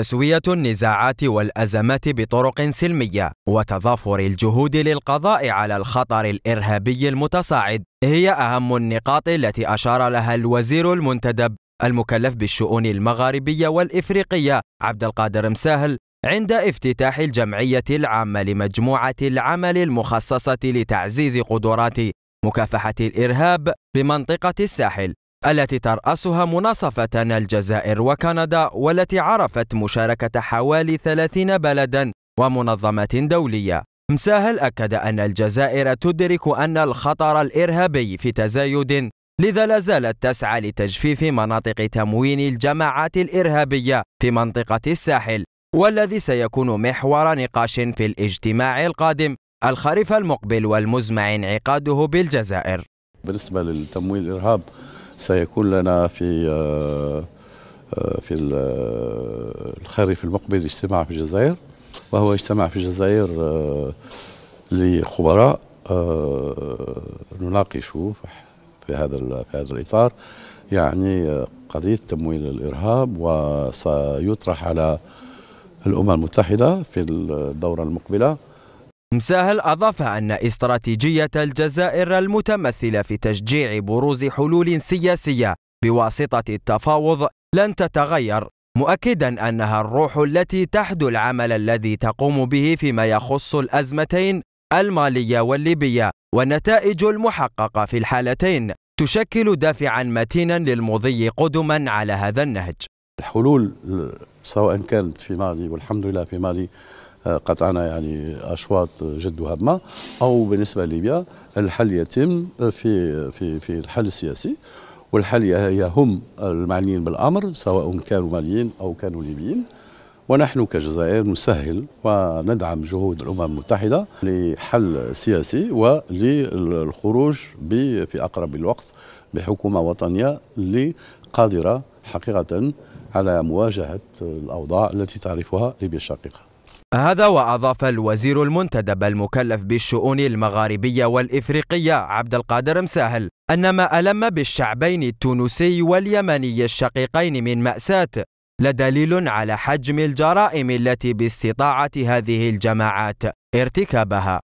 تسوية النزاعات والأزمات بطرق سلمية وتضافر الجهود للقضاء على الخطر الإرهابي المتصاعد هي أهم النقاط التي أشار لها الوزير المنتدب المكلف بالشؤون المغاربية والإفريقية عبد القادر مساهل عند افتتاح الجمعية العامة لمجموعة العمل المخصصة لتعزيز قدرات مكافحة الإرهاب بمنطقة الساحل التي ترأسها مناصفة الجزائر وكندا والتي عرفت مشاركة حوالي 30 بلدا ومنظمات دولية مساهل أكد أن الجزائر تدرك أن الخطر الإرهابي في تزايد لذا لا زالت تسعى لتجفيف مناطق تموين الجماعات الإرهابية في منطقة الساحل والذي سيكون محور نقاش في الاجتماع القادم الخريف المقبل والمزمع انعقاده بالجزائر بالنسبة للتمويل الإرهاب سيكون لنا في آه، آه، في آه، الخريف المقبل اجتماع في الجزائر وهو اجتماع في الجزائر لخبراء نناقش في هذا في هذا الاطار يعني قضيه تمويل الارهاب وسيطرح على الامم المتحده في الدوره المقبله مساهل أضاف أن استراتيجية الجزائر المتمثلة في تشجيع بروز حلول سياسية بواسطة التفاوض لن تتغير مؤكدا أنها الروح التي تحدو العمل الذي تقوم به فيما يخص الأزمتين المالية والليبية والنتائج المحققة في الحالتين تشكل دافعا متينا للمضي قدما على هذا النهج الحلول سواء كانت في مالي والحمد لله في مالي قطعنا يعني اشواط جد وهضمه او بالنسبه لليبيا الحل يتم في في في الحل السياسي والحل هي هم المعنيين بالامر سواء كانوا ماليين او كانوا ليبيين ونحن كجزائر نسهل وندعم جهود الامم المتحده لحل سياسي وللخروج في اقرب الوقت بحكومه وطنيه اللي قادره حقيقه على مواجهه الاوضاع التي تعرفها ليبيا الشقيقه هذا وأضاف الوزير المنتدب المكلف بالشؤون المغاربية والإفريقية عبد القادر مساهل أن ما ألم بالشعبين التونسي واليمني الشقيقين من مأساة لدليل على حجم الجرائم التي باستطاعة هذه الجماعات ارتكابها